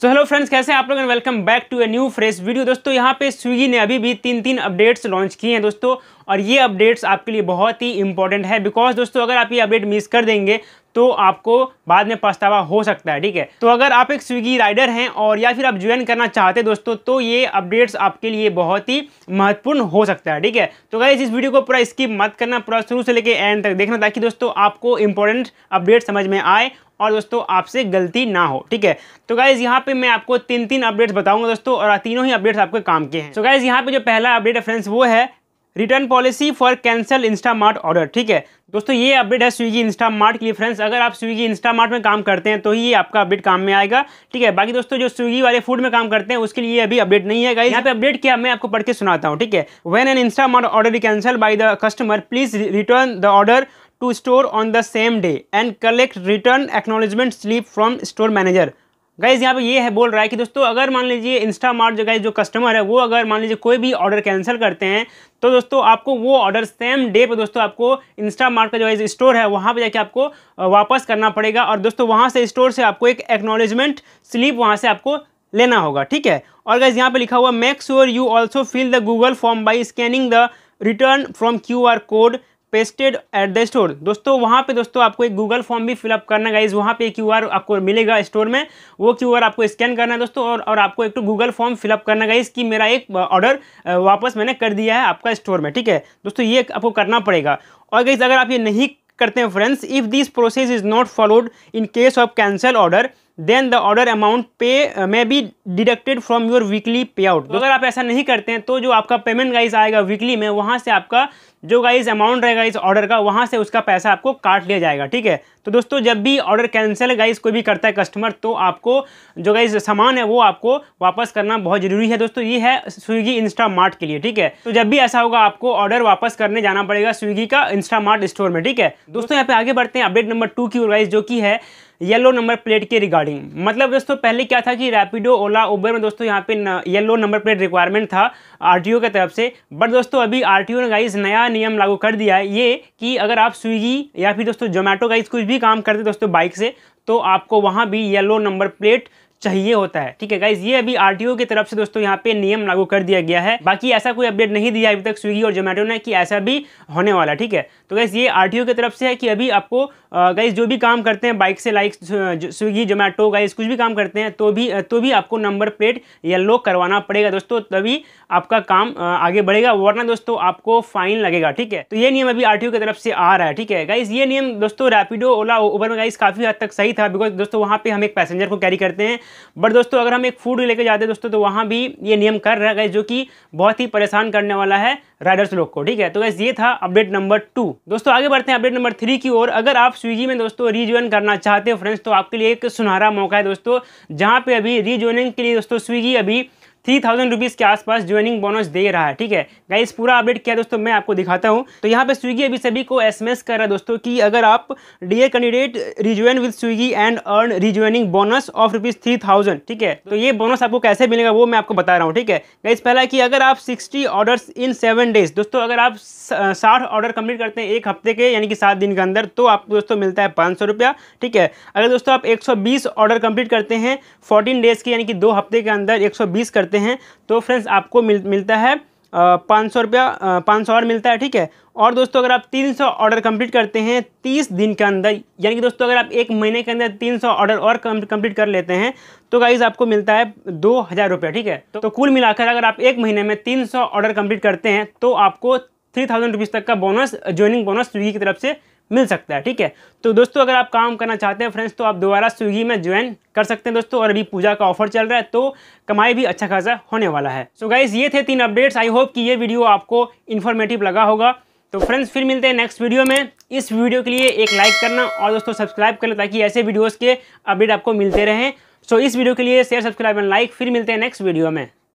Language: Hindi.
सो हेलो फ्रेंड्स कैसे हैं आप लोग welcome back to a new fresh video दोस्तों यहाँ पे स्विगी ने अभी भी तीन तीन अपडेट्स लॉन्च किए हैं दोस्तों और ये अपडेट्स आपके लिए बहुत ही इंपॉर्टेंट है बिकॉज दोस्तों अगर आप ये अपडेट मिस कर देंगे तो आपको बाद में पछतावा हो सकता है ठीक है तो अगर आप एक स्विगी राइडर हैं और या फिर आप ज्वाइन करना चाहते हैं दोस्तों तो ये अपडेट्स आपके लिए बहुत ही महत्वपूर्ण हो सकता है ठीक है तो अगर इस वीडियो को पूरा स्किप मत करना पूरा शुरू से लेके एंड तक देखना ताकि दोस्तों आपको इंपॉर्टेंट अपडेट समझ में आए और दोस्तों आपसे गलती ना हो ठीक है तो गाइज यहाँ पे मैं आपको तीन तीन अपडेट्स बताऊंगा दोस्तों और तीनों ही अपडेट्स आपके काम के हैं तो गाइज यहाँ पे जो पहला अपडेट है फ्रेंड्स वो है return policy for cancel Instamart order ठीक है दोस्तों ये अपडेट है स्विगी इंस्टामार्ट के लिए फ्रेंड्स अगर आप स्विगी इंस्टामार्ट में काम करते हैं तो ही ये आपका अपडेट काम में आएगा ठीक है बाकी दोस्तों जो स्विगी वाले फूड में काम करते हैं उसके लिए अभी अपडेट नहीं है यहाँ पे अपडेट किया मैं आपको पढ़ के सुनाता हूँ ठीक है when an Instamart order cancel by the customer please return the order to store on the same day and collect return acknowledgement slip from store manager guys यहाँ पे ये है बोल रहा है कि दोस्तों अगर मान लीजिए इंस्टा मार्ट जो गाइज जो कस्टमर है वो अगर मान लीजिए कोई भी ऑर्डर कैंसिल करते हैं तो दोस्तों आपको वो ऑर्डर सेम डे पे दोस्तों आपको इंस्टा मार्ट का जो है स्टोर है वहाँ पे जाके आपको वापस करना पड़ेगा और दोस्तों वहाँ से स्टोर से आपको एक एक्नोलेजमेंट स्लिप वहाँ से आपको लेना होगा ठीक है और गाइज यहाँ पर लिखा हुआ make sure you also fill the Google form by scanning the return from Q R code pasted at the store दोस्तों वहाँ पे दोस्तों आपको एक गूगल फॉर्म भी फिलअप करना गाइज वहाँ पे क्यू आर आपको मिलेगा स्टोर में वो क्यू आर आपको स्कैन करना है दोस्तों और और आपको एक तो गूगल फॉर्म फिलअप करना गाइज कि मेरा एक ऑर्डर वापस मैंने कर दिया है आपका स्टोर में ठीक है दोस्तों ये आपको करना पड़ेगा और गाइज अगर आप ये नहीं करते हैं friends if this process is not followed in case of cancel order then the order amount pay may be deducted from your weekly payout तो अगर आप ऐसा नहीं करते हैं तो जो आपका पेमेंट गाइज आएगा वीकली में वहाँ से आपका जो गाइज अमाउंट रहेगा इस ऑर्डर का वहाँ से उसका पैसा आपको काट लिया जाएगा ठीक है तो दोस्तों जब भी ऑर्डर कैंसिल गाइज कोई भी करता है कस्टमर तो आपको जो गाइज सामान है वो आपको वापस करना बहुत ज़रूरी है दोस्तों ये है स्विगी इंस्टा मार्ट के लिए ठीक है तो जब भी ऐसा होगा आपको ऑर्डर वापस करने जाना पड़ेगा स्विगी का इंस्टा मार्ट स्टोर में ठीक है दोस्तों यहाँ पे आगे बढ़ते हैं अपडेट नंबर टू की गाइज जो कि है येलो नंबर प्लेट के रिगार्डिंग मतलब दोस्तों पहले क्या था कि रैपिडो ओला उबर में दोस्तों यहाँ पे येलो नंबर प्लेट रिक्वायरमेंट था आरटीओ की तरफ से बट दोस्तों अभी आरटीओ ने गाइज नया नियम लागू कर दिया है ये कि अगर आप स्विगी या फिर दोस्तों जोमेटो गाइज कुछ भी काम करते दोस्तों बाइक से तो आपको वहाँ भी येलो नंबर प्लेट चाहिए होता है ठीक है गाइज ये अभी आर की तरफ से दोस्तों यहाँ पे नियम लागू कर दिया गया है बाकी ऐसा कोई अपडेट नहीं दिया अभी तक स्विगी और जोमेटो ने कि ऐसा भी होने वाला ठीक है तो गाइज़ ये आर की तरफ से है कि अभी आपको गाइज जो भी काम करते हैं बाइक से लाइक स्विगी जोमेटो गाइज कुछ भी काम करते हैं तो भी तो भी आपको नंबर प्लेट येल्लो करवाना पड़ेगा दोस्तों तभी आपका काम आगे बढ़ेगा वरना दोस्तों आपको फाइन लगेगा ठीक है तो ये नियम अभी आर की तरफ से आ रहा है ठीक है गाइज ये नियम दोस्तों रैपिडो ओला ऊबर में गाइज काफ़ी हद तक सही था बिकॉज दोस्तों वहाँ पे हम एक पैसेंजर को कैरी करते हैं बट दोस्तों अगर हम एक फूड लेके जाते हैं दोस्तों तो वहाँ भी ये नियम कर रहा गए जो कि बहुत ही परेशान करने वाला है राइडर्स लोग को ठीक है तो गैस ये था अपडेट नंबर टू दोस्तों आगे बढ़ते हैं अपडेट नंबर थ्री की ओर अगर आप स्विगी में दोस्तों रीज्वाइन करना चाहते हो फ्रेंड्स तो आपके लिए एक सुनहरा मौका है दोस्तों जहाँ पे अभी रीज्वाइनिंग के लिए दोस्तों स्विगी अभी थ्री थाउजेंड रुपीज़ के आसपास ज्वाइनिंग बोनस दे रहा है ठीक है गाइस पूरा अपडेट किया दोस्तों मैं आपको दिखाता हूँ तो यहाँ पे स्विगी अभी सभी को एसएमएस कर रहा है दोस्तों कि अगर आप dear candidate rejoin with Swiggy and earn rejoining bonus of rupees three thousand ठीक है तो ये बोनस आपको कैसे मिलेगा वो मैं आपको बता रहा हूँ ठीक है गाइस पहला कि अगर आप sixty orders in seven days दोस्तों अगर आप साठ ऑर्डर कंप्लीट करते हैं एक हफ्ते के यानी कि सात दिन के अंदर तो आपको दोस्तों मिलता है पाँच सौ रुपया ठीक है अगर दोस्तों आप एक सौ बीस ऑर्डर कंप्लीट करते हैं फोर्टीन डेज़ के यानी कि दो हफ्ते के अंदर एक सौ बीस करते करते हैं तो फ्रेंड्स आपको मिल मिलता है पाँच सौ रुपया पाँच सौ और मिलता है ठीक है और दोस्तों अगर आप तीन सौ ऑर्डर कंप्लीट करते हैं तीस दिन के अंदर यानी कि दोस्तों अगर आप एक महीने के अंदर तीन सौ ऑर्डर और कंप्लीट कर लेते हैं तो गाइज़ आपको मिलता है दो हज़ार रुपया ठीक है तो, तो कुल मिलाकर अगर आप एक महीने में तीन ऑर्डर कंप्लीट करते हैं तो आपको थ्री तक का बोनस ज्वाइनिंग बोनस स्विगी की तरफ से मिल सकता है ठीक है तो दोस्तों अगर आप काम करना चाहते हैं फ्रेंड्स तो आप दोबारा स्विगी में ज्वाइन कर सकते हैं दोस्तों और अभी पूजा का ऑफर चल रहा है तो कमाई भी अच्छा खासा होने वाला है सो so गाइज ये थे तीन अपडेट्स आई होप कि ये वीडियो आपको इन्फॉर्मेटिव लगा होगा तो फ्रेंड्स फिर मिलते हैं नेक्स्ट वीडियो में इस वीडियो के लिए एक लाइक करना और दोस्तों सब्सक्राइब करना ताकि ऐसे वीडियोज़ के अपडेट आपको मिलते रहें सो so, इस वीडियो के लिए शेयर सब्सक्राइब एंड लाइक फिर मिलते हैं नेक्स्ट वीडियो में